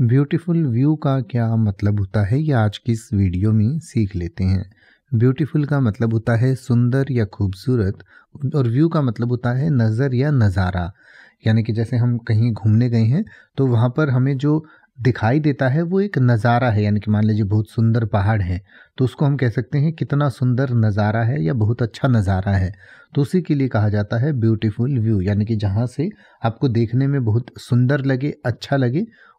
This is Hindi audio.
ब्यूटीफुल व्यू का क्या मतलब होता है ये आज की इस वीडियो में सीख लेते हैं ब्यूटीफुल का मतलब होता है सुंदर या खूबसूरत और व्यू का मतलब होता है नज़र या नज़ारा यानी कि जैसे हम कहीं घूमने गए हैं तो वहाँ पर हमें जो दिखाई देता है वो एक नज़ारा है यानी कि मान लीजिए बहुत सुंदर पहाड़ है तो उसको हम कह सकते हैं कितना सुंदर नज़ारा है या बहुत अच्छा नज़ारा है तो उसी के लिए कहा जाता है ब्यूटीफुल व्यू यानी कि जहाँ से आपको देखने में बहुत सुंदर लगे अच्छा लगे